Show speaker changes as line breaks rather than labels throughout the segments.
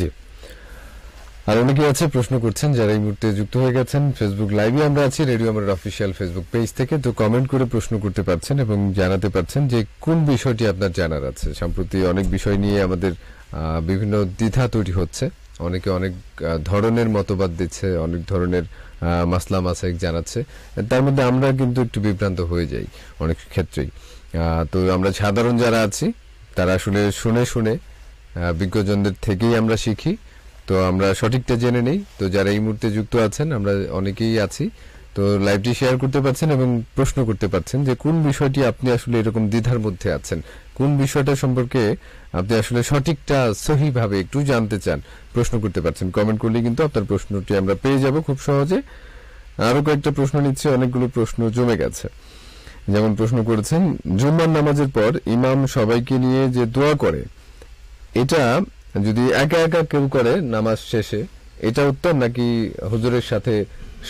জি আর অনেকে আছে প্রশ্ন করছেন যারা এই মুহূর্তে যুক্ত হয়ে গেছেন ফেসবুক লাইভে আমরা আছি রেডিও আমার অফিসিয়াল ফেসবুক পেজ থেকে তো কমেন্ট করে প্রশ্ন করতে পারছেন এবং জানাতে পারছেন যে কোন বিষয়টি আপনার জানার আছে সম্প্রতি অনেক বিষয় নিয়ে আমাদের বিভিন্ন দ্বিধা তৈরি হচ্ছে অনেকে অনেক ধরনের মতবাদ দিচ্ছে অনেক ধরনের মাসলা মাসাইক জানাচ্ছে তার মধ্যে আমরা কিন্তু একটু বিভ্রান্ত হয়ে যাই অনেক ক্ষেত্রেই তো আমরা সাধারণ যারা আছি তারা আসলে শুনে শুনে বিজ্ঞজনদের থেকেই আমরা শিখি তো আমরা সঠিকটা জেনে নেই তো যারা এই মুহূর্তে যুক্ত আছেন আমরা অনেকেই আছি তো লাইভটি শেয়ার করতে পারছেন এবং প্রশ্ন করতে পারছেন যে কোন বিষয়টি আপনি আসলে এরকম দ্বিধার মধ্যে আছেন কোন বিষয়টা সম্পর্কে আপনি আসলে সঠিকটা সহিভাবে একটু জানতে চান প্রশ্ন করতে পারছেন কমেন্ট করলে কিন্তু আপনার প্রশ্নটি আমরা পেয়ে যাব খুব সহজে আরও কয়েকটা প্রশ্ন নিচ্ছে অনেকগুলো প্রশ্ন জমে গেছে যেমন প্রশ্ন করেছেন জুম্মার নামাজের পর ইমাম সবাইকে নিয়ে যে দোয়া করে এটা যদি একা একা কেউ করে নামাজ শেষে এটা উত্তম নাকি হুজুরের সাথে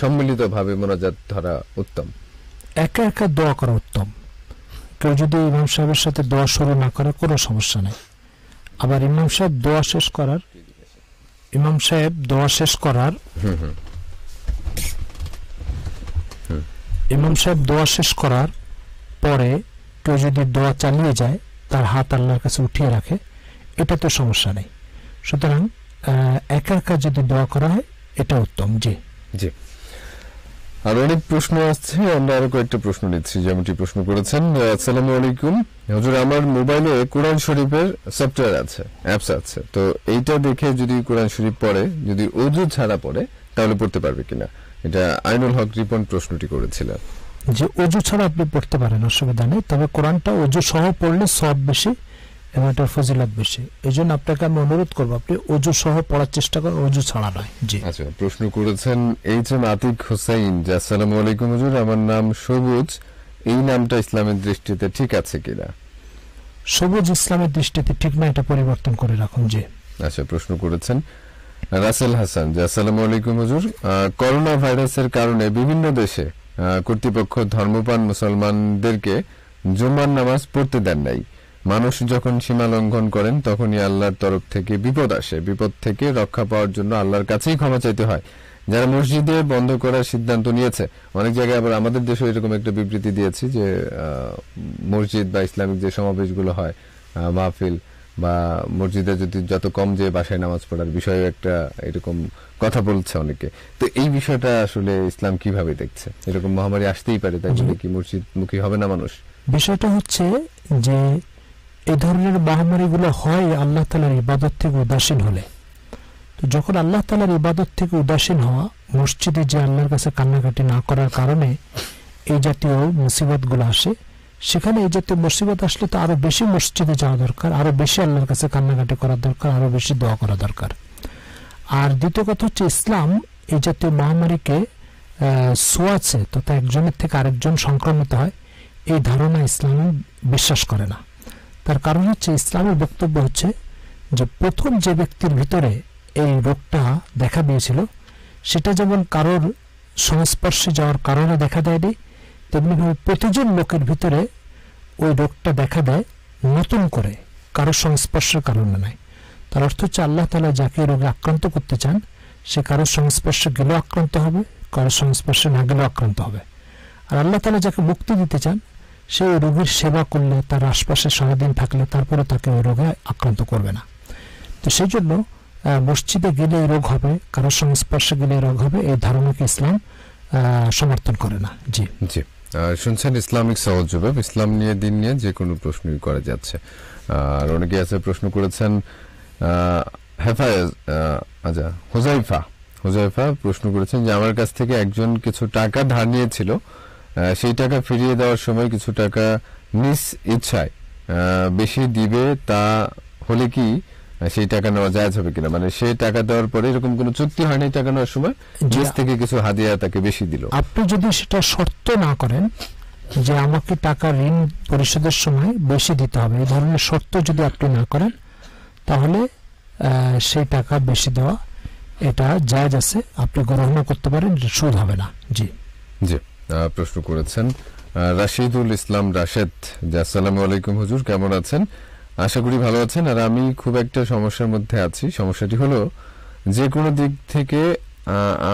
সম্মিলিতভাবে মোনাজাত ধরা উত্তম
একা একা দোয়া করা উত্তম কেউ যদি ইমাম সাহেবের সাথে দোয়া শুরু না করে কোনো সমস্যা নেই আবার ইমাম সাহেব দোয়া শেষ করার ইমাম সাহেব দোয়া শেষ করার ইমাম সাহেব দোয়া শেষ করার পরে কেউ যদি দোয়া চালিয়ে যায় তার হাত আল্লাহর কাছে উঠিয়ে রাখে এটা তো সমস্যা নেই সুতরাং একা একা যদি দোয়া করা হয় এটা উত্তম জি
জি আর অনেক প্রশ্ন আসছে আমরা আরো কয়েকটা প্রশ্ন নিচ্ছি যেমনটি প্রশ্ন করেছেন আসসালামু আলাইকুম হজুর আমার মোবাইলে কোরআন শরীফের সফটওয়্যার আছে অ্যাপস আছে তো এইটা দেখে যদি কোরআন শরীফ পড়ে যদি অজু ছাড়া পড়ে তাহলে পড়তে পারবে কিনা এটা আইনুল হক রিপন প্রশ্নটি করেছিল
যে অজু ছাড়া আপনি পড়তে পারেন অসুবিধা নেই তবে কোরআনটা অজু সহ পড়লে সব বেশি এবং এটার ফজিলত বেশি এই জন্য আপনাকে আমি অনুরোধ করবো আপনি অজু সহ পড়ার চেষ্টা করেন অজু ছাড়া নয়
জি আচ্ছা প্রশ্ন করেছেন এইচ এম আতিক হোসাইন আসসালামু আলাইকুম হুজুর আমার নাম সবুজ এই নামটা ইসলামের দৃষ্টিতে ঠিক আছে কিনা
সবুজ ইসলামের দৃষ্টিতে ঠিক না এটা পরিবর্তন করে রাখুন জি
আচ্ছা প্রশ্ন করেছেন রাসেল হাসান জি আসসালামু আলাইকুম হুজুর করোনা ভাইরাসের কারণে বিভিন্ন দেশে কর্তৃপক্ষ ধর্মপান মুসলমানদেরকে জুমার নামাজ পড়তে দেন নাই মানুষ যখন সীমা লঙ্ঘন করেন তখনই আল্লাহর তরফ থেকে বিপদ আসে বিপদ থেকে রক্ষা পাওয়ার জন্য আল্লাহর কাছেই ক্ষমা চাইতে হয় যারা মসজিদে বন্ধ করার সিদ্ধান্ত নিয়েছে অনেক জায়গায় আবার আমাদের দেশে এরকম একটা বিবৃতি দিয়েছি যে মসজিদ বা ইসলামিক যে সমাবেশগুলো হয় মাহফিল বা মসজিদে যদি যত কম যে বাসায় নামাজ পড়ার বিষয়ে একটা এরকম কথা বলছে অনেকে তো এই বিষয়টা আসলে ইসলাম কিভাবে দেখছে এরকম মহামারী আসতেই পারে তাই কি মসজিদ মুখী হবে না মানুষ
বিষয়টা হচ্ছে যে এই ধরনের মহামারীগুলো হয় আল্লাহ তালার ইবাদত থেকে উদাসীন হলে যখন আল্লাহ তালার ইবাদত থেকে উদাসীন হওয়া মসজিদে যে আল্লাহর কাছে কান্নাকাটি না করার কারণে এই জাতীয় মুসিবতগুলো আসে সেখানে এই জাতীয় মুসিবত আসলে তো আরও বেশি মসজিদে যাওয়া দরকার আরও বেশি আল্লাহর কাছে কান্নাকাটি করার দরকার আরও বেশি দোয়া করা দরকার আর দ্বিতীয় কথা হচ্ছে ইসলাম এই জাতীয় মহামারীকে সোয়াছে তথা একজনের থেকে আরেকজন সংক্রমিত হয় এই ধারণা ইসলাম বিশ্বাস করে না তার কারণ হচ্ছে ইসলামের বক্তব্য হচ্ছে যে প্রথম যে ব্যক্তির ভিতরে এই রোগটা দেখা দিয়েছিল সেটা যেমন কারোর সংস্পর্শে যাওয়ার কারণে দেখা দেয়নি তেমনিভাবে প্রতিজন লোকের ভিতরে ওই রোগটা দেখা দেয় নতুন করে কারোর সংস্পর্শের কারণে নয় তার অর্থ হচ্ছে আল্লাহ তালা যাকে রোগে আক্রান্ত করতে চান সে কারোর সংস্পর্শে গেলেও আক্রান্ত হবে কারোর সংস্পর্শে না গেলেও আক্রান্ত হবে আর আল্লাহ তালা যাকে মুক্তি দিতে চান সেই রোগীর সেবা করলে তার আশপাশে সারাদিন থাকলে তারপরে তাকে ওই রোগে আক্রান্ত করবে না তো সেই জন্য মসজিদে গেলে রোগ হবে কারোর সংস্পর্শে গেলে রোগ হবে এই ধারণাকে ইসলাম সমর্থন করে না জি জি
শুনছেন ইসলামিক সহযোগ ইসলাম নিয়ে দিন নিয়ে যে কোনো প্রশ্নই করা যাচ্ছে আর অনেকে আছে প্রশ্ন করেছেন হেফায়জ আচ্ছা হোজাইফা হোজাইফা প্রশ্ন করেছেন যে আমার কাছ থেকে একজন কিছু টাকা ধার নিয়েছিল সেই টাকা ফিরিয়ে দেওয়ার সময় কিছু টাকা মিস ইচ্ছায় বেশি দিবে তা হলে কি সেই টাকা নেওয়া যায় হবে কিনা মানে সে টাকা দেওয়ার পরে এরকম কোনো চুক্তি হয়নি টাকা নেওয়ার সময় দেশ থেকে কিছু হাদিয়া তাকে বেশি দিল
আপনি যদি সেটা শর্ত না করেন যে আমাকে টাকা ঋণ পরিশোধের সময় বেশি দিতে হবে এই ধরনের শর্ত যদি আপনি না করেন তাহলে সেই টাকা বেশি দেওয়া এটা জায়জ আছে আপনি গ্রহণ করতে পারেন সুদ হবে না জি
জি প্রশ্ন করেছেন রাশিদুল ইসলাম রাশেদ আসসালামু আলাইকুম হুজুর কেমন আছেন আশা করি ভালো আছেন আর আমি খুব একটা সমস্যার মধ্যে আছি সমস্যাটি হলো যে কোনো দিক থেকে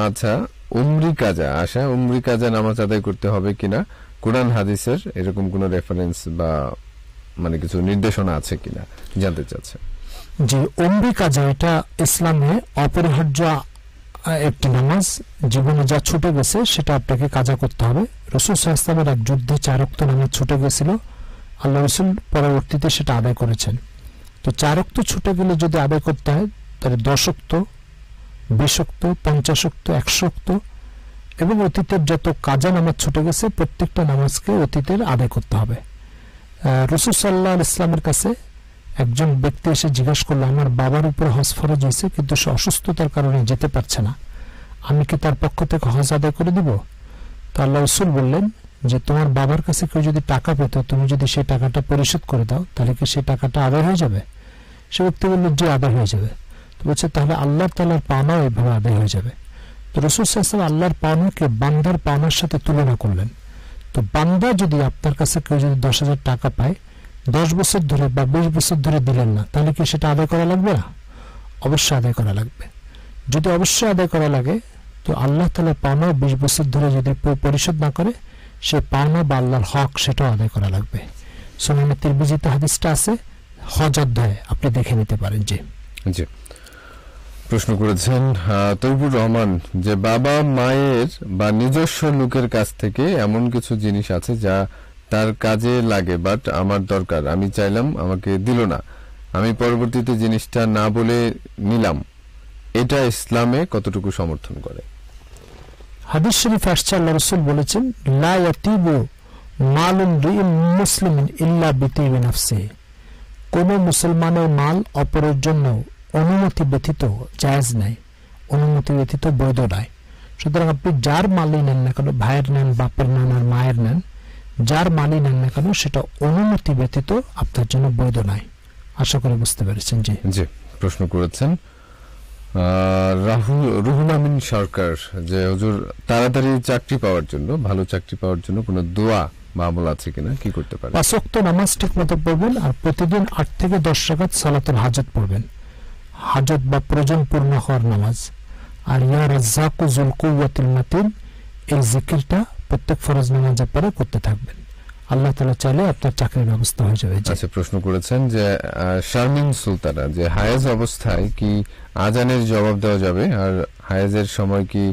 আচ্ছা উমরি কাজা আশা উমরি কাজা নামাজ আদায় করতে হবে কিনা কোরআন হাদিসের এরকম কোনো রেফারেন্স বা মানে কিছু নির্দেশনা আছে কিনা জানতে চাচ্ছে
যে উমরি কাজা এটা ইসলামে অপরিহার্য একটি নামাজ জীবনে যা ছুটে গেছে সেটা আপনাকে কাজা করতে হবে রসুল সাহস্তামের এক যুদ্ধে চারক্ত নামাজ ছুটে গেছিল আল্লাহ রসুল পরবর্তীতে সেটা আদায় করেছেন তো চারক্ত ছুটে গেলে যদি আদায় করতে হয় তাহলে দশক্ত বিশক্ত পঞ্চাশক্ত একশক্ত এবং অতীতের যত কাজা নামাজ ছুটে গেছে প্রত্যেকটা নামাজকে অতীতের আদায় করতে হবে রসুল সাল্লাহ ইসলামের কাছে একজন ব্যক্তি এসে জিজ্ঞাসা করলো আমার বাবার উপর হজ ফরজ হয়েছে কিন্তু সে অসুস্থতার কারণে যেতে পারছে না আমি কি তার পক্ষ থেকে হজ আদায় করে দিব তা আল্লাহ রসুল বললেন যে তোমার বাবার কাছে কেউ যদি টাকা পেত তুমি যদি সেই টাকাটা পরিশোধ করে দাও তাহলে কি সেই টাকাটা আদায় হয়ে যাবে সে ব্যক্তি বলল যে আদায় হয়ে যাবে তো বলছে তাহলে আল্লাহ তালার পাওনা এভাবে আদায় হয়ে যাবে তো রসুল সাহসাব আল্লাহর পাওনাকে বান্দার পাওনার সাথে তুলনা করলেন তো বান্দা যদি আপনার কাছে কেউ যদি দশ হাজার টাকা পায় দশ বছর ধরে বা বিশ বছর ধরে দিলেন না তাহলে কি সেটা আদায় করা লাগবে না অবশ্যই আদায় করা লাগবে যদি অবশ্যই আদায় করা লাগে তো আল্লাহ তালা পাওনা বিশ বছর ধরে যদি পরিশোধ না করে সে পাওনা বা আল্লাহর হক সেটাও আদায় করা লাগবে সোনামে তিরবিজিত হাদিসটা আছে হজ অধ্যায় আপনি দেখে নিতে পারেন যে
জি প্রশ্ন করেছেন তৈবুর রহমান যে বাবা মায়ের বা নিজস্ব লোকের কাছ থেকে এমন কিছু জিনিস আছে যা তার কাজে লাগে বাট আমার দরকার আমি চাইলাম আমাকে দিল না আমি পরবর্তীতে জিনিসটা না বলে নিলাম এটা ইসলামে কতটুকু সমর্থন করে
হাদিস শরীফ আসছে রসুল বলেছেন মুসলিম ইল্লা নাফসে কোনো মুসলমানের মাল অপরের জন্য অনুমতি ব্যতীত জায়েজ নাই অনুমতি ব্যতীত বৈধ নয় সুতরাং আপনি যার মালই নেন না কেন ভাইয়ের নেন বাপের নেন আর মায়ের নেন যার মানই নেন না কেন সেটা অনুমতি ব্যতীত আপনার জন্য বৈধ নয় আশা করে বুঝতে পেরেছেন জি
জি প্রশ্ন করেছেন রাহুল রুহুল আমিন সরকার যে হুজুর তাড়াতাড়ি চাকরি পাওয়ার জন্য ভালো চাকরি পাওয়ার জন্য কোনো দোয়া মামল আছে কিনা কি করতে পারেন পাঁচ
ওয়াক্ত নামাজ মতো পড়বেন আর প্রতিদিন আট থেকে দশ রাকাত সালাতের হাজত পড়বেন হাজত বা প্রয়োজন পূর্ণ হওয়ার নামাজ আর ইয়া রাজ্জাকু জুল কুওয়াতিল মাতিন এই জিকিরটা প্রত্যেক ফরজ নামাজ আপনারা করতে থাকবেন আল্লাহ তালা চাইলে আপনার চাকরির ব্যবস্থা হয়ে যাবে আচ্ছা
প্রশ্ন করেছেন যে শারমিন সুলতানা যে হায়াজ অবস্থায় কি আজানের জবাব দেওয়া যাবে আর হায়াজের সময় কি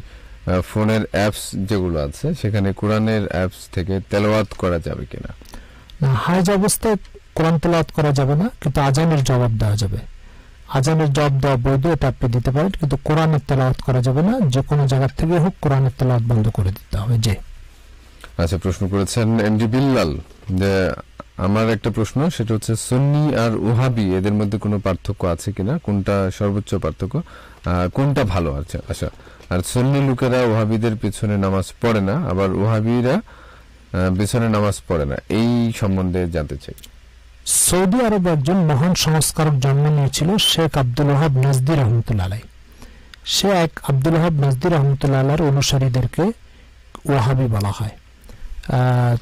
ফোনের অ্যাপস যেগুলো আছে সেখানে কোরআনের অ্যাপস থেকে তেলাওয়াত করা যাবে কিনা
না হায়াজ অবস্থায় কোরআন তেলাওয়াত করা যাবে না কিন্তু আজানের জবাব দেওয়া যাবে আজানের জবাব দেওয়া বৈধ এটা আপনি দিতে পারেন কিন্তু কোরআনের তেলাওয়াত করা যাবে না যে কোনো জায়গার থেকে হোক কোরআনের তেলাওয়াত বন্ধ করে দিতে হবে যে
আচ্ছা প্রশ্ন করেছেন এমডি বিল্লাল যে আমার একটা প্রশ্ন সেটা হচ্ছে সন্নি আর ওহাবি এদের মধ্যে কোনো পার্থক্য আছে কিনা কোনটা সর্বোচ্চ পার্থক্য কোনটা ভালো আছে আচ্ছা, আচ্ছা আর সন্নি লোকেরা ওহাবিদের পেছনে নামাজ পড়ে না আবার ওহাবিরা পেছনে নামাজ পড়ে না এই সম্বন্ধে জানতে চাই
সৌদি আরব একজন মহান সংস্কারক জন্ম নিয়েছিল শেখ আব্দুল ওহাব নাজদির রহমতুল্লাহ সে এক আব্দুল ওহাব নজদি রহমতুল্লাহ অনুসারীদেরকে ওয়াহাবি বলা হয়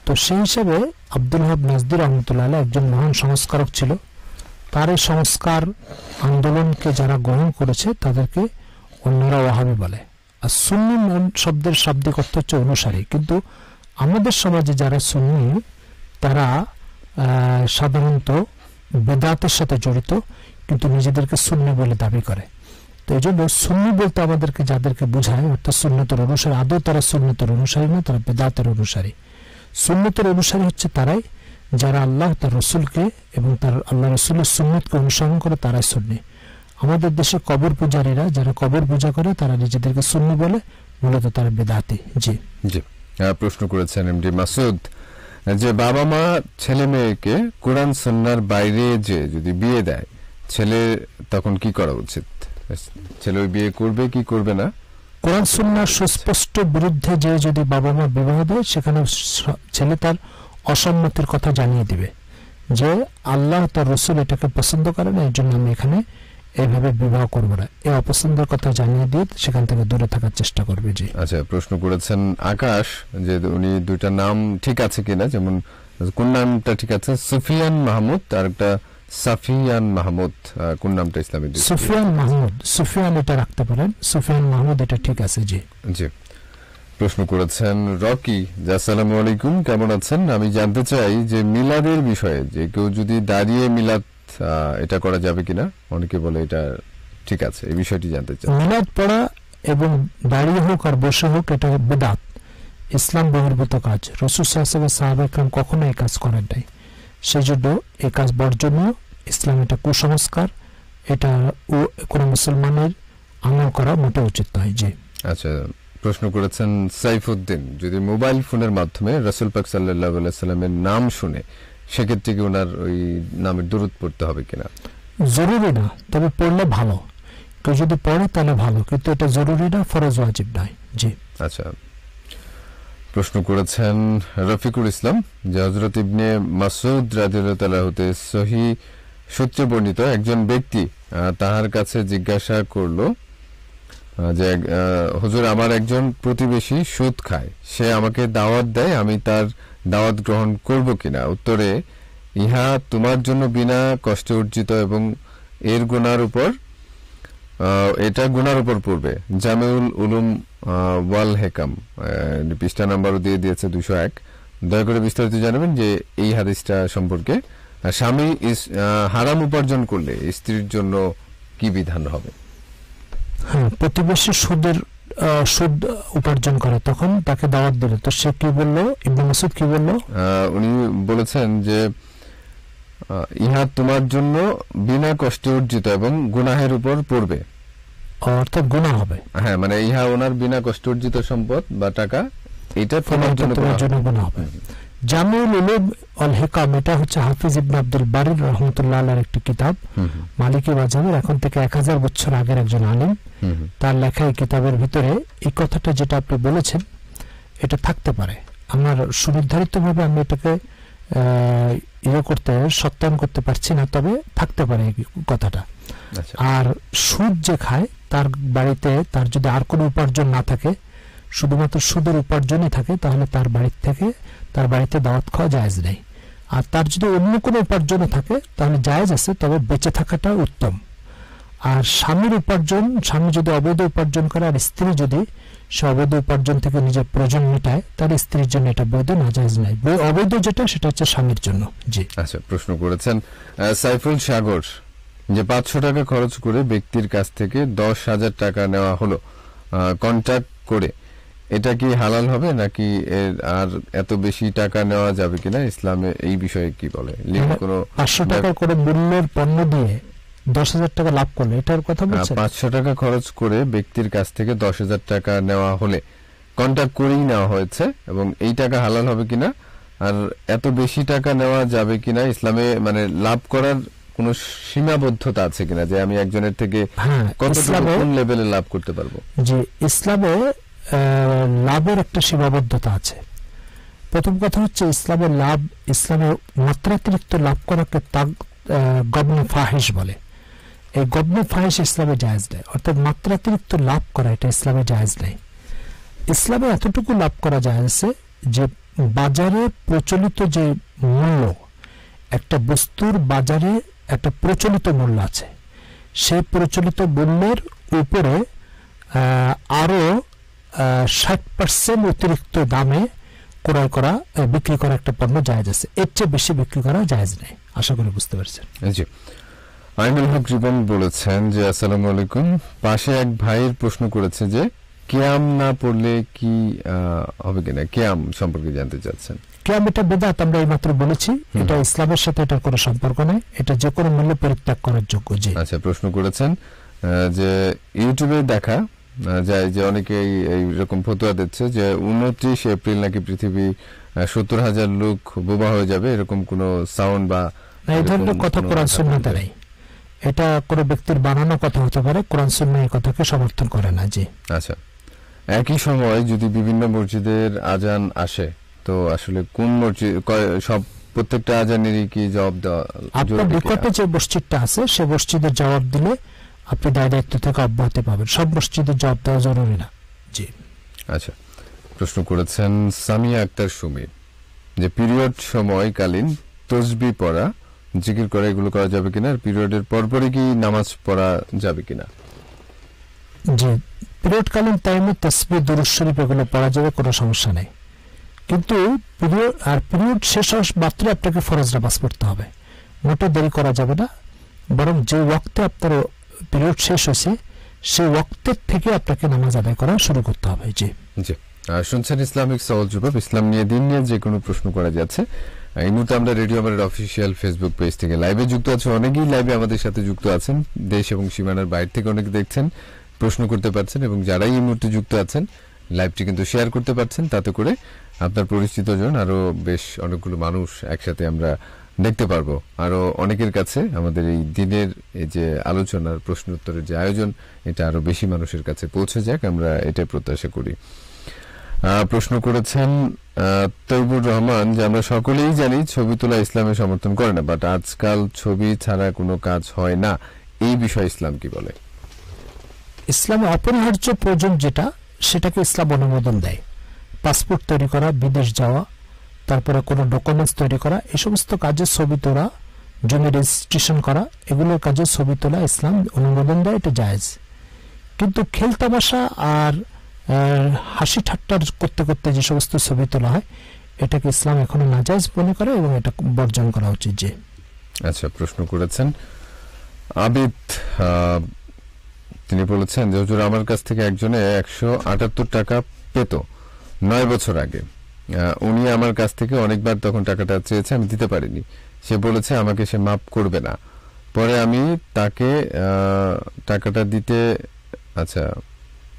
তো সেই হিসাবে আব্দুল হাব নাজদুর রহমতুল্লাহ একজন মহান সংস্কারক ছিল তার এই সংস্কার আন্দোলনকে যারা গ্রহণ করেছে তাদেরকে অন্যরা ওয়াহাবি বলে আর সুন্নি শব্দের শাব্দিক অর্থ হচ্ছে অনুসারী কিন্তু আমাদের সমাজে যারা সুন্নি তারা সাধারণত বেদাতের সাথে জড়িত কিন্তু নিজেদেরকে সুন্নি বলে দাবি করে তো এই জন্য সুন্নি বলতে আমাদেরকে যাদেরকে বোঝায় অর্থাৎ সুন্নতর অনুসারী আদৌ তারা সুন্নতর অনুসারী না তারা বেদাতের অনুসারী সুন্নতের অনুসারী হচ্ছে তারাই যারা আল্লাহ তার রসুলকে এবং তার আল্লাহ রসুলের সুন্নতকে অনুসরণ করে তারাই সুন্নি আমাদের দেশে কবর পূজারীরা যারা কবর পূজা করে তারা নিজেদেরকে সুন্নি বলে মূলত তারা বেদাতি জি
জি প্রশ্ন করেছেন এমডি মাসুদ যে বাবা মা ছেলে মেয়েকে কোরআন সন্ন্যার বাইরে যে যদি বিয়ে দেয় ছেলে তখন কি করা উচিত ছেলে বিয়ে করবে কি করবে না
কোরআন সুন্নার সুস্পষ্ট বিরুদ্ধে যে যদি বাবা মা বিবাহ দেয় সেখানে ছেলে তার অসম্মতির কথা জানিয়ে দিবে যে আল্লাহ তার রসুল এটাকে পছন্দ করেন এর জন্য আমি এখানে এভাবে বিবাহ করব না এই অপছন্দের কথা জানিয়ে দিয়ে সেখান থেকে দূরে থাকার চেষ্টা করবে জি
আচ্ছা প্রশ্ন করেছেন আকাশ যে উনি দুইটা নাম ঠিক আছে কিনা যেমন কোন নামটা ঠিক আছে সুফিয়ান মাহমুদ আর একটা সাফিয়ান মাহমুদ কোন নামটা ইসলামী সুফিয়ান
মাহমুদ সুফিয়ান এটা রাখতে পারেন সুফিয়ান মাহমুদ এটা ঠিক আছে জি
জি প্রশ্ন করেছেন রকি আসসালামু আলাইকুম কেমন আছেন আমি জানতে চাই যে মিলাদের বিষয়ে যে কেউ যদি দাঁড়িয়ে মিলাদ এটা করা যাবে কিনা অনেকে বলে এটা ঠিক আছে এই বিষয়টি জানতে চাই
মিলাদ পড়া এবং দাঁড়িয়ে হোক আর বসে হোক এটা বেদাত ইসলাম বহির্ভূত কাজ রসুল সাহেব সাহাবাকরাম কখনো এই কাজ করেন নাই সেই জন্য এই কাজ বর্জনীয় ইসলাম এটা কুসংস্কার এটা কোনো মুসলমানের আমল করা মোটে উচিত নয় যে
আচ্ছা প্রশ্ন করেছেন সাইফুদ্দিন যদি মোবাইল ফোনের মাধ্যমে রাসুল পাক সাল্লাহ সাল্লামের নাম শুনে সেক্ষেত্রে কি ওনার ওই নামে দূরত পড়তে হবে কিনা
জরুরি না তবে পড়লে ভালো কেউ যদি পড়ে তাহলে ভালো কিন্তু এটা জরুরি না ফরজ ওয়াজিব নয় জি
আচ্ছা প্রশ্ন করেছেন রফিকুল ইসলাম যে হজরত ইবনে মাসুদ রাজিউল্লাহ তালাহতে সহি বর্ণিত একজন ব্যক্তি তাহার কাছে জিজ্ঞাসা করল যে হজুর আমার একজন প্রতিবেশী সুদ খায় সে আমাকে দাওয়াত দেয় আমি তার দাওয়াত গ্রহণ করব কিনা উত্তরে ইহা তোমার জন্য বিনা কষ্ট অর্জিত এবং এর গুণার উপর এটা গুনার উপর পড়বে জামেউল উলুম ওয়াল হেকাম পৃষ্ঠা নাম্বারও দিয়ে দিয়েছে দুশো এক দয়া করে বিস্তারিত জানাবেন যে এই হাদিসটা সম্পর্কে স্বামী হারাম উপার্জন করলে স্ত্রীর জন্য কি বিধান হবে
প্রতি বছর সুদের সুদ উপার্জন করে তখন তাকে দাওয়াত দিলে তো সে কি বলল ইবনে মাসুদ কি বলল
উনি বলেছেন যে ইহা তোমার জন্য বিনা কষ্টে অর্জিত এবং গুনাহের উপর পড়বে
অর্থাৎ গুনাহ হবে
হ্যাঁ মানে ইহা ওনার বিনা কষ্ট অর্জিত সম্পদ বা টাকা এটা তোমার জন্য
গুনাহ হবে জামিউল উলুম অল হেকাম এটা হচ্ছে হাফিজ ইবনে আব্দুল বারির রহমতুল্লাহ একটি কিতাব মালিকি মাঝাবের এখন থেকে এক হাজার বছর আগের একজন আলিম তার লেখা এই কিতাবের ভিতরে এই কথাটা যেটা আপনি বলেছেন এটা থাকতে পারে আমার আমি এটাকে ইয়ে করতে সত্যায়ন করতে পারছি না তবে থাকতে পারে এই কথাটা আচ্ছা। আর সুদ যে খায় তার বাড়িতে তার যদি আর কোনো উপার্জন না থাকে শুধুমাত্র সুদের উপার্জনই থাকে তাহলে তার বাড়ির থেকে তার বাড়িতে দাওয়াত খাওয়া জায়েজ নেই আর তার যদি অন্য কোনো উপার্জনও থাকে তাহলে জায়েজ আছে তবে বেঁচে থাকাটা উত্তম আর স্বামীর উপার্জন স্বামী যদি অবৈধ উপার্জন করে আর স্ত্রী যদি সে অবৈধ উপার্জন থেকে নিজের প্রয়োজন মেটায় তার স্ত্রীর জন্য এটা বৈধ না নাজাইজ নাই অবৈধ যেটা সেটা হচ্ছে স্বামীর জন্য
জি আচ্ছা প্রশ্ন করেছেন সাইফুল সাগর যে পাঁচশো টাকা খরচ করে ব্যক্তির কাছ থেকে দশ হাজার টাকা নেওয়া হলো কন্ট্যাক্ট করে এটা কি হালাল হবে নাকি এর আর এত বেশি টাকা নেওয়া যাবে কিনা ইসলামে এই বিষয়ে কি বলে হ্যাঁ, কোনো পাঁচশো টাকা
করে মূল্যের পণ্য দিয়ে দশ হাজার টাকা লাভ করলে এটার কথা হ্যাঁ, বলছেন
পাঁচশো টাকা খরচ করে ব্যক্তির কাছ থেকে দশ হাজার টাকা নেওয়া হলে কন্ট্যাক্ট করেই নেওয়া হয়েছে এবং এই টাকা হালাল হবে কিনা আর এত বেশি টাকা নেওয়া যাবে কিনা ইসলামে মানে লাভ করার কোনো সীমাবদ্ধতা আছে কিনা যে আমি একজনের থেকে হ্যাঁ, কত লেভেলে লাভ করতে পারবো
যে ইসলামে লাভের একটা সীমাবদ্ধতা আছে প্রথম কথা হচ্ছে ইসলামের লাভ ইসলামের মাত্রাতিরিক্ত লাভ করাকে তা গবন ফাহেস বলে এই গবন ফাহেস ইসলামে জায়েজ নেয় অর্থাৎ মাত্রাতিরিক্ত লাভ করা এটা ইসলামে জায়েজ নেয় ইসলামে এতটুকু লাভ করা যায় আছে যে বাজারে প্রচলিত যে মূল্য একটা বস্তুর বাজারে একটা প্রচলিত মূল্য আছে সেই প্রচলিত মূল্যের উপরে আরও ষাট পার্সেন্ট অতিরিক্ত দামে ক্রয় করা বিক্রি করা একটা পণ্য জায়জ আছে এর চেয়ে বেশি বিক্রি করা জায়জ নেই আশা করি বুঝতে পারছেন
জি আইনুল হক জীবন বলেছেন যে আসসালামু আলাইকুম পাশে এক ভাইয়ের প্রশ্ন করেছে যে না পড়লে কি হবে কিনা সম্পর্কে জানতে চাচ্ছেন
কিয়াম এটা বেদাত আমরা এই মাত্র বলেছি এটা ইসলামের সাথে এটার কোনো সম্পর্ক নেই এটা যে কোনো মূল্য পরিত্যাগ করার যোগ্য যে
আচ্ছা প্রশ্ন করেছেন যে ইউটিউবে দেখা যায় যে অনেকে এইরকম ফতোয়া দিচ্ছে যে উনত্রিশ এপ্রিল নাকি পৃথিবী সত্তর হাজার লোক বোবা হয়ে যাবে এরকম কোন সাউন্ড বা
এই ধরনের কথা কোরআন সুন্নাতে এটা ব্যক্তির বানানো কথা হতে পারে কোরআন সুন্না এই কথাকে সমর্থন করে না জি
আচ্ছা একই সময় যদি বিভিন্ন মসজিদের আজান আসে তো আসলে কোন মসজিদ সব প্রত্যেকটা আজানেরই কি জবাব দেওয়া আপনার নিকটে যে
মসজিদটা আছে সে মসজিদের জবাব দিলে আপনি দায় দায়িত্ব থেকে অব্যাহতি পাবেন সব মসজিদের জবাব দেওয়া জরুরি না
জি আচ্ছা প্রশ্ন করেছেন সামিয়া আক্তার সুমির যে পিরিয়ড সময়কালীন তসবি পড়া জিকির করা এগুলো করা যাবে কিনা আর পিরিয়ডের পরপরই কি নামাজ পড়া যাবে কিনা
জি পিরিয়ডকালীন টাইমে তসবি দুরুদ শরীফ এগুলো পড়া যাবে কোনো সমস্যা নেই কিন্তু পিরিয়ড আর পিরিয়ড শেষ হওয়ার মাত্রই আপনাকে ফরজ নামাজ পড়তে হবে মোটে দেরি করা যাবে না বরং যে ওয়াক্তে আপনার পিরিয়ড শেষ হয়েছে সেই ওয়াক্তের থেকে আপনাকে নামাজ আদায় করা শুরু করতে হবে জি
জি শুনছেন ইসলামিক সওয়াল জবাব ইসলাম নিয়ে দিন নিয়ে যে কোনো প্রশ্ন করা যাচ্ছে এই মুহূর্তে আমরা রেডিও আমার অফিসিয়াল ফেসবুক পেজ থেকে লাইভে যুক্ত আছে অনেকেই লাইভে আমাদের সাথে যুক্ত আছেন দেশ এবং সীমানার বাইরে থেকে অনেকে দেখছেন প্রশ্ন করতে পারছেন এবং যারাই এই মুহূর্তে যুক্ত আছেন লাইভটি কিন্তু শেয়ার করতে পারছেন তাতে করে আপনার পরিচিত জন আরও বেশ অনেকগুলো মানুষ একসাথে আমরা দেখতে পারবো আরও অনেকের কাছে আমাদের এই দিনের এই যে আলোচনার প্রশ্ন উত্তরের যে আয়োজন এটা আরও বেশি মানুষের কাছে পৌঁছে যাক আমরা এটা প্রত্যাশা করি প্রশ্ন করেছেন তৈবুর রহমান যে আমরা সকলেই জানি ছবি তোলা ইসলামে সমর্থন করে না বাট আজকাল ছবি ছাড়া কোনো কাজ হয় না এই বিষয়ে ইসলাম কি বলে
ইসলাম অপরিহার্য প্রয়োজন যেটা সেটাকে ইসলাম অনুমোদন দেয় পাসপোর্ট তৈরি করা বিদেশ যাওয়া তারপরে কোনো ডকুমেন্টস তৈরি করা এ সমস্ত কাজের ছবি তোলা জমি রেজিস্ট্রেশন করা এগুলোর কাজে ছবি তোলা ইসলাম অনুমোদন দেয় এটা জায়জ কিন্তু খেলতামাশা আর হাসি ঠাট্টার করতে করতে যে সমস্ত ছবি তোলা হয় এটাকে ইসলাম এখনো নাজাইজ মনে করে এবং এটা বর্জন করা উচিত যে
আচ্ছা প্রশ্ন করেছেন আবিদ তিনি বলেছেন যে হুজুর আমার কাছ থেকে একজনে একশো আটাত্তর টাকা পেত নয় বছর আগে উনি আমার কাছ থেকে অনেকবার তখন টাকাটা চেয়েছে আমি দিতে পারিনি সে বলেছে আমাকে সে মাপ করবে না পরে আমি তাকে টাকাটা দিতে আচ্ছা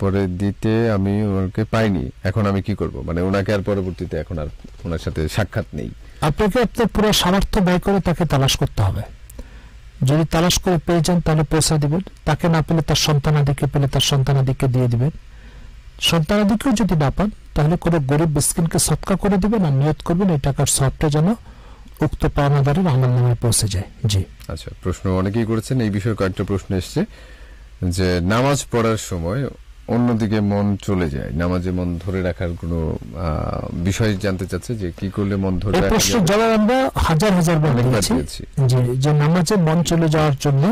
পরে দিতে আমি ওনাকে পাইনি এখন আমি কি করব মানে ওনাকে আর পরবর্তীতে এখন আর ওনার সাথে সাক্ষাৎ
নেই আপনাকে আপনার পুরো সামর্থ্য ব্যয় করে তাকে তালাশ করতে হবে যদি তালাশ করে পেয়ে যান তাহলে পয়সা দিবেন তাকে না পেলে তার সন্তানাদিকে পেলে তার সন্তানাদিকে দিয়ে দিবেন সন্তানাদিকেও যদি না পান তাহলে কোনো গরিব বিস্কিনকে সৎকা করে দিবেন আর নিয়ত করবেন এই টাকার সবটা যেন উক্ত পাওনাদারের আমার নামে পৌঁছে যায় জি
আচ্ছা প্রশ্ন অনেকেই করেছেন এই বিষয়ে কয়েকটা প্রশ্ন এসছে যে নামাজ পড়ার সময় অন্যদিকে মন চলে যায় নামাজে মন ধরে রাখার কোনো বিষয় জানতে চাচ্ছে যে কি করলে মন ধরে রাখা
আমরা হাজার হাজার বার দিয়েছি যে যে নামাজে মন চলে যাওয়ার জন্য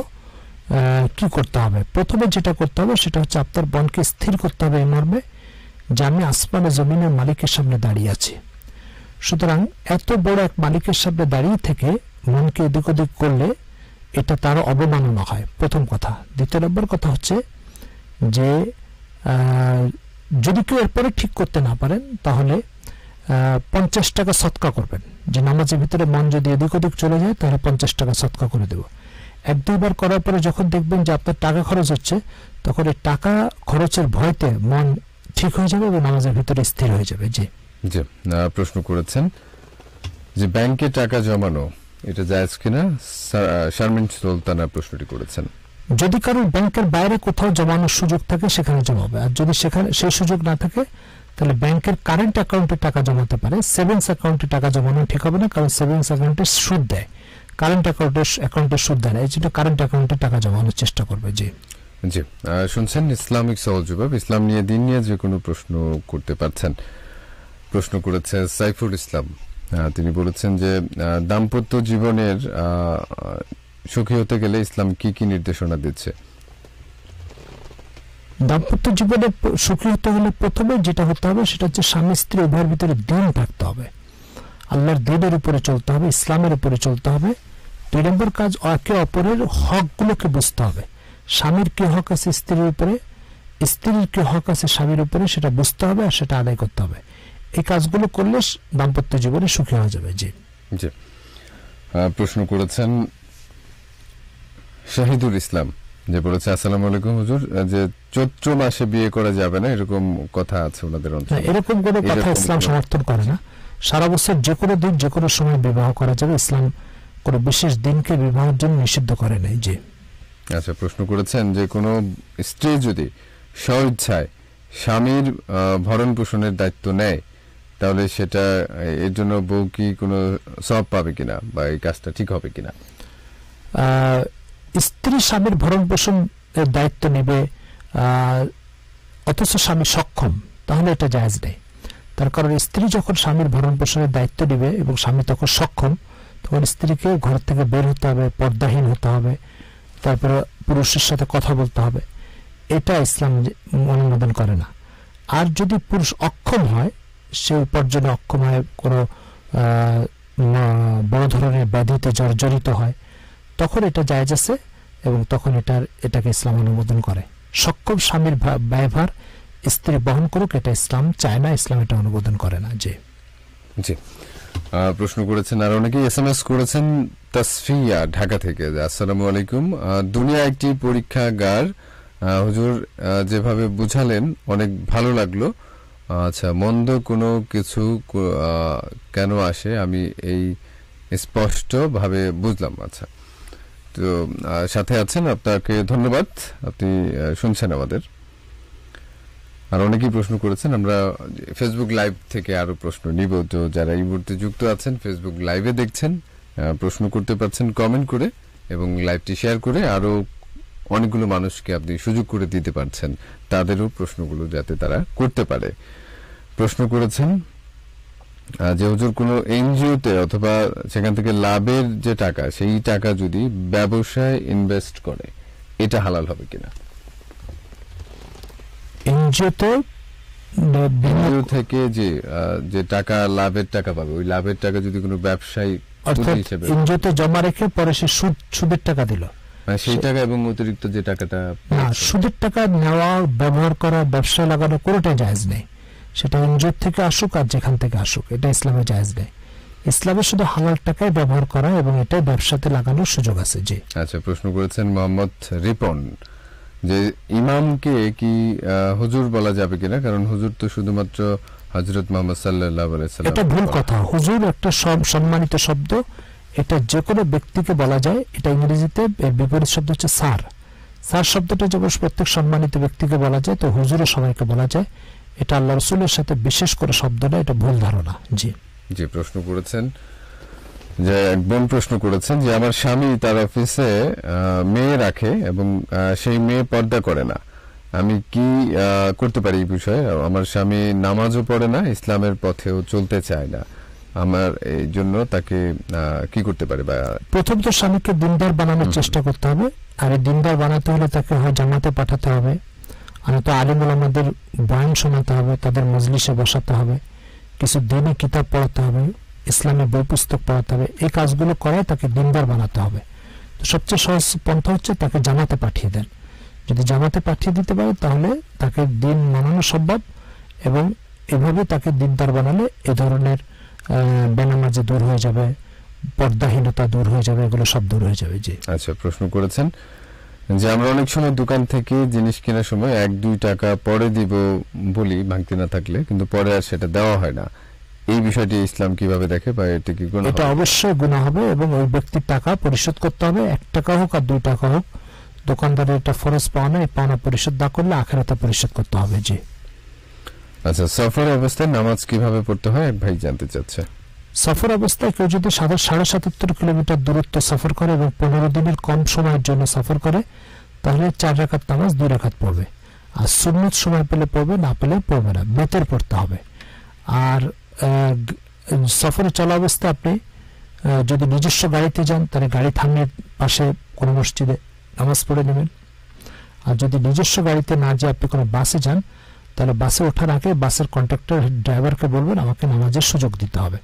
কি করতে হবে প্রথমে যেটা করতে হবে সেটা হচ্ছে আপনার মনকে স্থির করতে হবে এই মর্মে যে আমি আসমানে জমিনের মালিকের সামনে দাঁড়িয়ে আছি সুতরাং এত বড় এক মালিকের সামনে দাঁড়িয়ে থেকে মনকে এদিক ওদিক করলে এটা তার অবমাননা হয় প্রথম কথা দ্বিতীয় নম্বর কথা হচ্ছে যে যদি কেউ এরপরে ঠিক করতে না পারেন তাহলে পঞ্চাশ টাকা সৎকা করবেন যে নামাজের ভিতরে মন যদি এদিক ওদিক চলে যায় তাহলে পঞ্চাশ টাকা সৎকা করে দেব এক দুইবার করার পরে যখন দেখবেন যে আপনার টাকা খরচ হচ্ছে তখন এই টাকা খরচের ভয়তে মন ঠিক হয়ে যাবে এবং নামাজের ভিতরে স্থির হয়ে যাবে জি
প্রশ্ন করেছেন যে ব্যাংকে টাকা জমানো এটা জায়েজ কিনা শারমিন সুলতানা প্রশ্নটি করেছেন
যদি কারোর ব্যাংকের বাইরে কোথাও জমানোর সুযোগ থাকে সেখানে জমা হবে আর যদি সেখানে সেই সুযোগ না থাকে তাহলে ব্যাংকের কারেন্ট অ্যাকাউন্টে টাকা জমাতে পারে সেভিংস অ্যাকাউন্টে টাকা জমানো ঠিক হবে না কারণ সেভিংস অ্যাকাউন্টে সুদ দেয় কারেন্ট অ্যাকাউন্টে অ্যাকাউন্টে সুদ দেয় না এই জন্য কারেন্ট অ্যাকাউন্টে টাকা জমানোর চেষ্টা করবে জি
জি শুনছেন ইসলামিক সহজবাব ইসলাম নিয়ে দিন নিয়ে যে কোনো প্রশ্ন করতে পারছেন প্রশ্ন করেছে সাইফুল ইসলাম তিনি বলেছেন যে দাম্পত্য জীবনের সুখী হতে গেলে ইসলাম কি কি নির্দেশনা দিচ্ছে
দাম্পত্য জীবনে সুখী হতে হলে প্রথমে যেটা হতে হবে সেটা হচ্ছে স্বামী স্ত্রী উভয়ের ভিতরে দিন থাকতে হবে আল্লাহর দিনের উপরে চলতে হবে ইসলামের উপরে চলতে হবে দুই নম্বর কাজ একে অপরের হকগুলোকে বুঝতে হবে স্বামীর কি হক আছে স্ত্রীর উপরে স্ত্রীর কি হক আছে স্বামীর উপরে সেটা বুঝতে হবে আর সেটা আদায় করতে হবে এই কাজগুলো করলে দাম্পত্য জীবনে সুখী হওয়া যাবে জি
জি প্রশ্ন করেছেন শাহিদুল ইসলাম যে বলেছে আসসালামু আলাইকুম হুজুর যে চৈত্র মাসে বিয়ে করা যাবে না এরকম কথা আছে ওনাদের অঞ্চলে এরকম কোনো কথা ইসলাম সমর্থন
করে না সারা বছর যে কোনো দিন যে কোনো সময় বিবাহ করা যাবে ইসলাম কোনো বিশেষ দিনকে বিবাহের জন্য নিষিদ্ধ করে নাই যে
আচ্ছা প্রশ্ন করেছেন যে কোনো স্ত্রী যদি স্বইচ্ছায় স্বামীর ভরণ পোষণের দায়িত্ব নেয় তাহলে সেটা এর জন্য বউ কি কোনো সব পাবে কিনা বা এই কাজটা ঠিক হবে কিনা
স্ত্রী স্বামীর ভরণ পোষণ এর দায়িত্ব নেবে অথচ স্বামী সক্ষম তাহলে এটা জায়জ নেই তার কারণ স্ত্রী যখন স্বামীর ভরণ পোষণের দায়িত্ব নেবে এবং স্বামী তখন সক্ষম তখন স্ত্রীকে ঘর থেকে বের হতে হবে পর্দাহীন হতে হবে তারপরে পুরুষের সাথে কথা বলতে হবে এটা ইসলাম অনুমোদন করে না আর যদি পুরুষ অক্ষম হয় সে উপার্জনে অক্ষম হয় কোনো বড় ধরনের ব্যাধিতে জর্জরিত হয় তখন এটা জায়জ আছে এবং তখন এটার এটাকে ইসলাম অনুমোদন করে সক্ষম স্বামীর ব্যয়ভার স্ত্রী বহন করুক এটা ইসলাম চায় না ইসলাম এটা অনুমোদন করে না যে
জি প্রশ্ন করেছেন আর অনেকেই এস এম এস করেছেন তাসফিয়া ঢাকা থেকে আসসালামু আলাইকুম দুনিয়া একটি পরীক্ষাগার হুজুর যেভাবে বুঝালেন অনেক ভালো লাগলো আচ্ছা মন্দ কোনো কিছু কেন আসে আমি এই স্পষ্টভাবে বুঝলাম আচ্ছা তো সাথে আছেন আপনাকে ধন্যবাদ আপনি শুনছেন আমাদের আর অনেকেই প্রশ্ন করেছেন আমরা ফেসবুক লাইভ থেকে আরও প্রশ্ন নিব তো যারা এই মুহূর্তে যুক্ত আছেন ফেসবুক লাইভে দেখছেন প্রশ্ন করতে পারছেন কমেন্ট করে এবং লাইভটি শেয়ার করে আরও অনেকগুলো মানুষকে আপনি সুযোগ করে দিতে পারছেন তাদেরও প্রশ্নগুলো যাতে তারা করতে পারে প্রশ্ন করেছেন যে হুজুর কোনো এনজিওতে অথবা সেখান থেকে লাভের যে টাকা সেই টাকা যদি ব্যবসায় ইনভেস্ট করে এটা হালাল হবে কিনা
এনজিওতে এনজিও
থেকে যে যে টাকা লাভের টাকা পাবে ওই লাভের টাকা যদি কোনো ব্যবসায়ী এনজিওতে
জমা রেখে পরে সে সুদ সুদের টাকা দিল
মানে সেই টাকা এবং অতিরিক্ত যে টাকাটা
সুদের টাকা নেওয়া ব্যবহার করা ব্যবসা লাগানো কোনোটাই জাহাজ নেই সেটা অঞ্জুর থেকে আসুক আর যেখান থেকে আসুক এটা ইসলামে জায়জ নেই ইসলামে শুধু হালাল টাকাই ব্যবহার করা এবং এটা ব্যবসাতে লাগানোর সুযোগ আছে যে
আচ্ছা প্রশ্ন করেছেন মোহাম্মদ রিপন যে ইমামকে কি হুজুর বলা যাবে কিনা কারণ হুজুর তো শুধুমাত্র হযরত মুহাম্মদ সাল্লাল্লাহু আলাইহি সাল্লাম এটা ভুল কথা
হুজুর একটা সব সম্মানিত শব্দ এটা যে কোনো ব্যক্তিকে বলা যায় এটা ইংরেজিতে বিপরীত শব্দ হচ্ছে স্যার স্যার শব্দটা যখন প্রত্যেক সম্মানিত ব্যক্তিকে বলা যায় তো হুজুরও সবাইকে বলা যায় এটা আল্লাহ রসুলের সাথে বিশেষ করে শব্দটা এটা ভুল ধারণা জি
যে প্রশ্ন করেছেন যে এক বোন প্রশ্ন করেছেন যে আমার স্বামী তার অফিসে মেয়ে রাখে এবং সেই মেয়ে পর্দা করে না আমি কি করতে পারি এই বিষয়ে আমার স্বামী নামাজও পড়ে না ইসলামের পথেও চলতে চায় না আমার এই জন্য তাকে কি করতে পারে বা
প্রথম তো স্বামীকে দিনদার বানানোর চেষ্টা করতে হবে আর দিনদার বানাতে হলে তাকে হয় জামাতে পাঠাতে হবে আমি মানে তো আলিমুল আমাদের বয়ান শোনাতে হবে তাদের মজলিসে বসাতে হবে কিছু দিনে কিতাব পড়াতে হবে ইসলামে বই পুস্তক পড়াতে হবে এই কাজগুলো করায় তাকে দিনবার বানাতে হবে তো সবচেয়ে সহজ পন্থা হচ্ছে তাকে জানাতে পাঠিয়ে দেন যদি জামাতে পাঠিয়ে দিতে পারে তাহলে তাকে দিন মানানো সম্ভব এবং এভাবে তাকে দিনদার বানালে এ ধরনের বেনামাজি দূর হয়ে যাবে পর্দাহীনতা দূর হয়ে যাবে এগুলো সব দূর হয়ে যাবে যে
আচ্ছা প্রশ্ন করেছেন যে আমরা অনেক সময় দোকান থেকে জিনিস কেনার সময় এক দুই টাকা পরে দিব বলি ভাঙতি না থাকলে কিন্তু পরে আর সেটা দেওয়া হয় না এই বিষয়টি ইসলাম কিভাবে দেখে বা এটা কি কোনো এটা
অবশ্যই গুনাহ হবে এবং ওই ব্যক্তির টাকা পরিশোধ করতে হবে এক টাকা হোক আর দুই টাকা হোক দোকানদারের এটা ফরজ পাওয়া এই পাওনা পরিশোধ না করলে আখেরাতে পরিশোধ করতে হবে জি
আচ্ছা সফর অবস্থায় নামাজ কিভাবে পড়তে হয় এক ভাই জানতে চাচ্ছে
সফর অবস্থায় কেউ যদি সাড়ে সাতাত্তর কিলোমিটার দূরত্ব সফর করে এবং পনেরো দিনের কম সময়ের জন্য সফর করে তাহলে চার রাখাত নামাজ দুই রাখাত পড়বে আর সুন্নত সময় পেলে পড়বে না পেলে পড়বে না বেতের পড়তে হবে আর সফরে চলা অবস্থায় আপনি যদি নিজস্ব গাড়িতে যান তাহলে গাড়ি থামিয়ে পাশে কোনো মসজিদে নামাজ পড়ে নেবেন আর যদি নিজস্ব গাড়িতে না যে আপনি কোনো বাসে যান তাহলে বাসে ওঠার আগে বাসের কন্ট্রাক্টর ড্রাইভারকে বলবেন আমাকে নামাজের সুযোগ দিতে হবে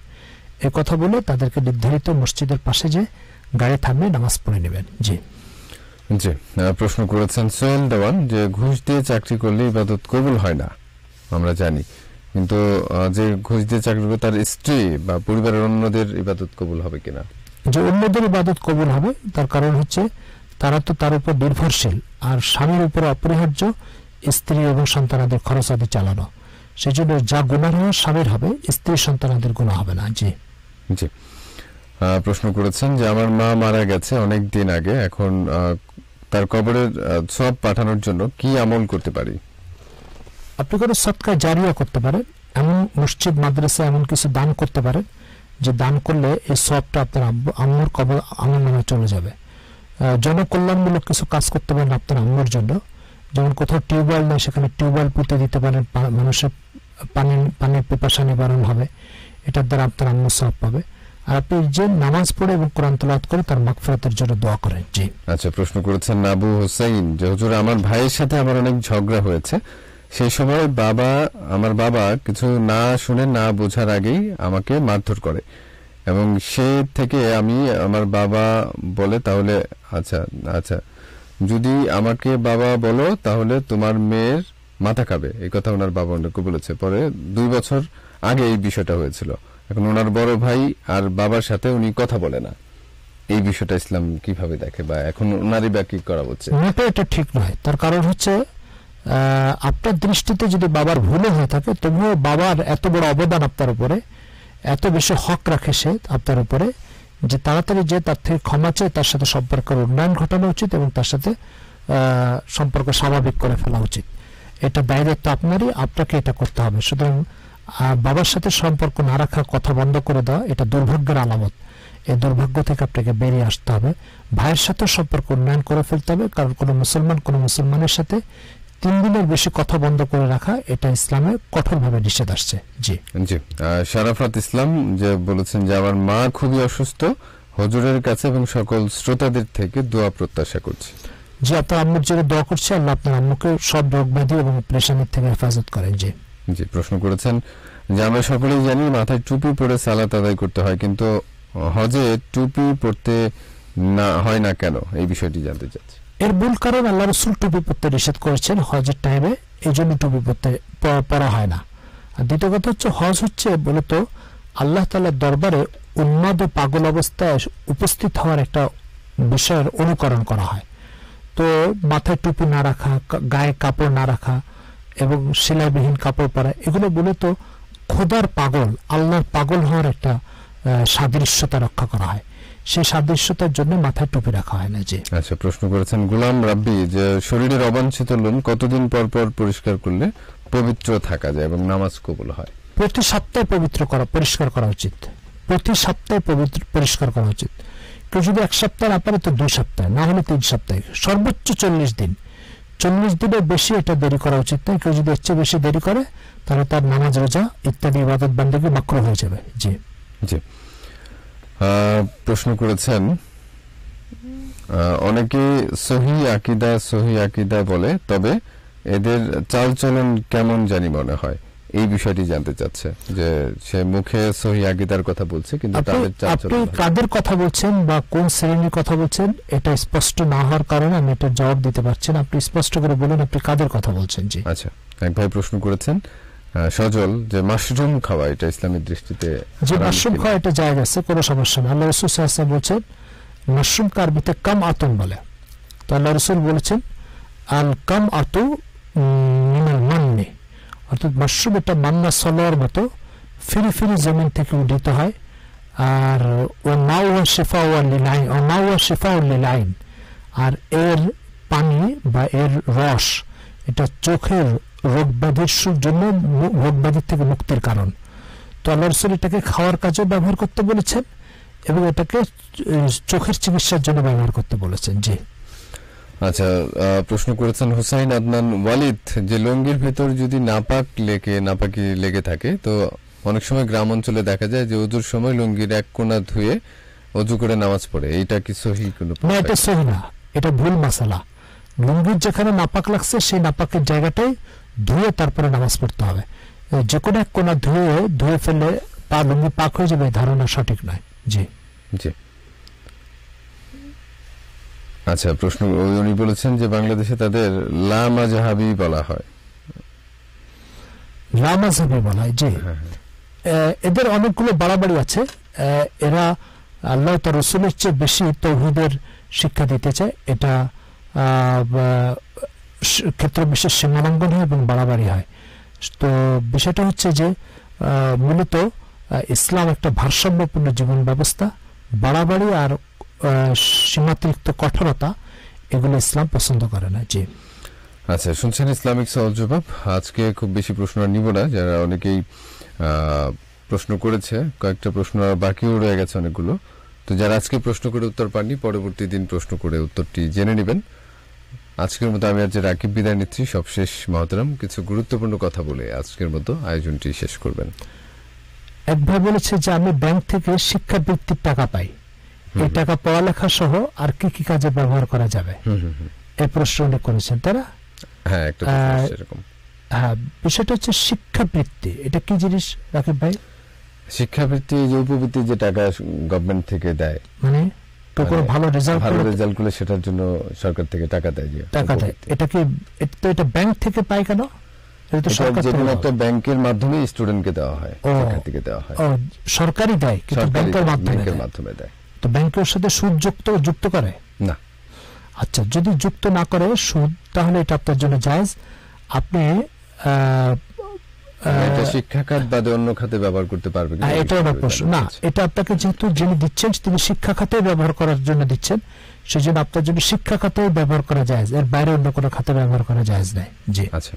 একথা কথা বলে তাদেরকে নির্ধারিত মসজিদের পাশে যে গাড়ি থামলে নামাজ পড়ে নেবেন জি
জি প্রশ্ন করেছেন সোহেল দেওয়ান যে ঘুষ দিয়ে চাকরি করলে ইবাদত কবুল হয় না আমরা জানি কিন্তু যে ঘুষ দিয়ে চাকরি করবে তার স্ত্রী বা পরিবারের অন্যদের ইবাদত কবুল হবে কিনা
যে অন্যদের ইবাদত কবুল হবে তার কারণ হচ্ছে তারা তো তার উপর নির্ভরশীল আর স্বামীর উপর অপরিহার্য স্ত্রী এবং সন্তানাদের খরচ আদি চালানো সেই জন্য যা গুণার হওয়া স্বামীর হবে স্ত্রী সন্তানাদের গুণা হবে না জি
জি প্রশ্ন করেছেন যে আমার মা মারা গেছে অনেক দিন আগে এখন তার কবরের সব পাঠানোর জন্য কি আমল করতে পারি
আপনি কোনো সৎকার জারিয়া করতে পারেন এমন মসজিদ মাদ্রাসা এমন কিছু দান করতে পারে যে দান করলে এই সবটা আপনার আম্মুর কবর আমার নামে চলে যাবে জনকল্যাণমূলক কিছু কাজ করতে পারেন আপনার আম্মুর জন্য যেমন কোথাও টিউবওয়েল নেই সেখানে টিউবওয়েল পুঁতে দিতে পারেন মানুষের পানির পানির পিপাসা নিবারণ হবে এটার দ্বারা আপনার আম্মা সব পাবে আর আপনি যে নামাজ পড়ে এবং কোরআন তলাত করে তার মাগফিরাতের জন্য দোয়া করেন
জি আচ্ছা প্রশ্ন করেছেন নাবু হোসেন যে হুজুর আমার ভাইয়ের সাথে আমার অনেক ঝগড়া হয়েছে সেই সময় বাবা আমার বাবা কিছু না শুনে না বোঝার আগেই আমাকে মারধর করে এবং সে থেকে আমি আমার বাবা বলে তাহলে আচ্ছা আচ্ছা যদি আমাকে বাবা বলো তাহলে তোমার মেয়ের মাথা খাবে এই কথা ওনার বাবা ওনাকে বলেছে পরে দুই বছর আগে এই বিষয়টা হয়েছিল এখন ওনার বড় ভাই আর বাবার সাথে উনি কথা বলে না এই বিষয়টা ইসলাম কিভাবে দেখে বা এখন নারী ব্যাকি করা হচ্ছে
এটা ঠিক নয় তার কারণ হচ্ছে আপনার দৃষ্টিতে যদি বাবার ভুলে হয়ে থাকে তবুও বাবার এত বড় অবদান আপনার উপরে এত বেশি হক রাখে সে আপনার উপরে যে তাড়াতাড়ি যে তার থেকে ক্ষমা চেয়ে তার সাথে সম্পর্কের উন্নয়ন ঘটানো উচিত এবং তার সাথে সম্পর্ক স্বাভাবিক করে ফেলা উচিত এটা বাইরের আপনারই আপনাকে এটা করতে হবে সুতরাং বাবার সাথে সম্পর্ক না রাখা কথা বন্ধ করে দেওয়া এটা দুর্ভাগ্যের আলামত এই দুর্ভাগ্য থেকে আপনাকে বেরিয়ে আসতে হবে ভাইয়ের সাথে সম্পর্ক উন্নয়ন করে ফেলতে হবে কারণ কোনো মুসলমান কোনো মুসলমানের সাথে তিন দিনের বেশি কথা বন্ধ করে রাখা এটা ইসলামে কঠোরভাবে নিষেধ আসছে
জি জি শারাফাত ইসলাম যে বলেছেন যে আমার মা খুবই অসুস্থ হজুরের কাছে এবং সকল শ্রোতাদের থেকে দোয়া প্রত্যাশা করছি
যে আপনার আম্মুর জন্য দোয়া করছে আল্লাহ আপনার আম্মুকে সব রোগ ব্যাধি এবং প্রেশানির থেকে হেফাজত করেন যে
জি প্রশ্ন করেছেন যে আমরা সকলেই জানি মাথায় টুপি পরে সালাত আদায় করতে হয় কিন্তু হজে টুপি পরতে না হয় না কেন এই বিষয়টি জানতে চাচ্ছি
এর মূল কারণ আল্লাহ রসুল টুপি পরতে নিষেধ করেছেন হজের টাইমে এই জন্য টুপি পরতে পরা হয় না আর দ্বিতীয় কথা হচ্ছে হজ হচ্ছে মূলত আল্লাহ তালার দরবারে উন্মাদ পাগল অবস্থায় উপস্থিত হওয়ার একটা বিষয়ের অনুকরণ করা হয় তো মাথায় টুপি না রাখা গায়ে কাপড় না রাখা এবং সেলাইবিহীন কাপড় পরা এগুলো তো খোদার পাগল আল্লাহর পাগল হওয়ার একটা সাদৃশ্যতা রক্ষা করা হয় সেই সাদৃশ্যতার জন্য মাথায় টুপি রাখা হয় না যে
আচ্ছা প্রশ্ন করেছেন গুলাম রাব্বি যে শরীরের অবাঞ্ছিত লোম কতদিন পর পর পরিষ্কার করলে পবিত্র থাকা যায় এবং নামাজ কবুল হয়
প্রতি সপ্তাহে পবিত্র করা পরিষ্কার করা উচিত প্রতি সপ্তাহে পবিত্র পরিষ্কার করা উচিত কেউ যদি এক সপ্তাহ না পারে তো দুই সপ্তাহে না হলে তিন সপ্তাহে সর্বোচ্চ চল্লিশ দিন চল্লিশ দিনের বেশি এটা দেরি করা উচিত নয় কেউ যদি এর বেশি দেরি করে তাহলে তার নামাজ রোজা ইত্যাদি ইবাদত বান্ধবী মাক্র হয়ে যাবে জি
জি প্রশ্ন করেছেন অনেকে সহি আকিদা সহি আকিদা বলে তবে এদের চালচলন কেমন জানি মনে হয় এই বিষয়টি জানতে চাচ্ছে যে সে মুখে সহি আকিদার কথা বলছে কিন্তু আপনি
কাদের কথা বলছেন বা কোন শ্রেণীর কথা বলছেন এটা স্পষ্ট না হওয়ার কারণে আমি এটা জবাব দিতে পারছি না আপনি স্পষ্ট করে বলুন আপনি কাদের কথা বলছেন জি আচ্ছা
এক ভাই প্রশ্ন করেছেন সজল যে মাশরুম খাওয়া এটা ইসলামের দৃষ্টিতে যে মাশরুম খাওয়া
এটা জায়েজ আছে কোনো সমস্যা না আল্লাহ রাসূল সাল্লাল্লাহু আলাইহি ওয়াসাল্লাম বলছেন মাশরুম কারবিতে কাম আতুন বলে তো আল্লাহ রাসূল বলেছেন আল কাম আতু মিনাল অর্থাৎ মাশরুম এটা মান্না সলোয়ার মতো ফিরি ফিরি জমিন থেকে উদিত হয় আর ও নাওয়া শেফা ওয়াল্লিল লাইন ও নাওয়া শেফা উল্লিল লাইন আর এর পানি বা এর রস এটা চোখের ব্যাধির জন্য ব্যাধির থেকে মুক্তির কারণ তো আল্লাহ রসুল এটাকে খাওয়ার কাজেও ব্যবহার করতে বলেছেন এবং এটাকে চোখের চিকিৎসার জন্য ব্যবহার করতে বলেছেন জি
আচ্ছা প্রশ্ন করেছেন হুসাইন আদনান ওয়ালিদ যে লঙ্গির ভেতর যদি নাপাক লেগে নাপাকি লেগে থাকে তো অনেক সময় গ্রাম অঞ্চলে দেখা যায় যে অজুর সময় লুঙ্গির এক কোণা ধুয়ে অজু করে নামাজ পড়ে এটা কি সহি কোনো না এটা সহি
না এটা ভুল মাসালা লুঙ্গির যেখানে নাপাক লাগছে সেই নাপাকের জায়গাটাই ধুয়ে তারপরে নামাজ পড়তে হবে যে কোনো এক কোণা ধুয়ে ধুয়ে ফেললে পা লুঙ্গি পাক হয়ে যাবে ধারণা সঠিক নয় জি
জি আচ্ছা প্রশ্ন উনি বলেছেন যে বাংলাদেশে তাদের লামা জাহাবি বলা হয়
লামা জাহাবি বলা হয় জি হ্যাঁ, হ্যাঁ। এদের অনেকগুলো বাড়াবাড়ি আছে এরা আল্লাহ তার রসুলের চেয়ে বেশি তৌহিদের শিক্ষা দিতে চায় এটা ক্ষেত্র বিশেষ সীমালঙ্গন হয় এবং বাড়াবাড়ি হয় তো বিষয়টা হচ্ছে যে মূলত ইসলাম একটা ভারসাম্যপূর্ণ জীবন ব্যবস্থা বাড়াবাড়ি আর সীমাতিরিক্ত কঠোরতা এগুলো ইসলাম পছন্দ করে না জি
আচ্ছা শুনছেন ইসলামিক সওয়াল জবাব আজকে খুব বেশি প্রশ্ন নিব না যারা অনেকেই প্রশ্ন করেছে কয়েকটা প্রশ্ন আর বাকিও রয়ে গেছে অনেকগুলো তো যারা আজকে প্রশ্ন করে উত্তর পাননি পরবর্তী দিন প্রশ্ন করে উত্তরটি জেনে নেবেন আজকের মতো আমি আজ রাকিব বিদায় নিচ্ছি সবশেষ মহতরাম কিছু গুরুত্বপূর্ণ কথা বলে আজকের মতো আয়োজনটি শেষ করবেন
এক বলেছে যে আমি ব্যাংক থেকে শিক্ষাবৃত্তির টাকা পাই এই টাকা পড়ালেখা সহ আর কি কি কাজে ব্যবহার করা যাবে এই হ্যাঁ, প্রশ্ন করেছেন তারা
হ্যাঁ
বিষয়টা হচ্ছে শিক্ষাবৃত্তি এটা কি জিনিস রাকিব ভাই
শিক্ষাবৃত্তি যে উপবৃত্তি যে টাকা গভর্নমেন্ট থেকে দেয়
মানে কোনো মানে ভালো রেজাল্ট ভালো রেজাল্ট
সেটার জন্য সরকার থেকে টাকা দেয় যে টাকা দেয়
এটা কি তো এটা ব্যাংক থেকে পায় কেন এটা তো সরকার একটা
ব্যাংকের মাধ্যমে স্টুডেন্টকে দেওয়া হয় সরকার থেকে দেওয়া হয়
সরকারি দেয় কিন্তু ব্যাংকের মাধ্যমে দেয় তো ব্যাংকের সাথে সুদ যুক্ত যুক্ত করে না আচ্ছা যদি যুক্ত না করে সুদ তাহলে এটা আপনার জন্য জায়জ আপনি শিক্ষা খাতে ব্যবহার করা যায় এর বাইরে অন্য কোনো খাতে ব্যবহার করা যায় নাই
জি আচ্ছা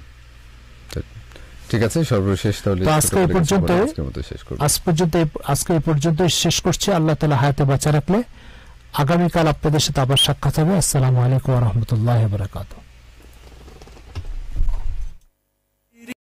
ঠিক আছে সর্বশেষ তাহলে আজকে এই পর্যন্ত আজ
পর্যন্ত আজকে এই পর্যন্ত শেষ করছি আল্লাহ তালা হায়াতে বাঁচা রাখলে আগামীকাল আপনাদের সাথে আবার সাক্ষাৎ হবে আসসালামু আলাইকুম রহমতুল্লাহ বারাকাতু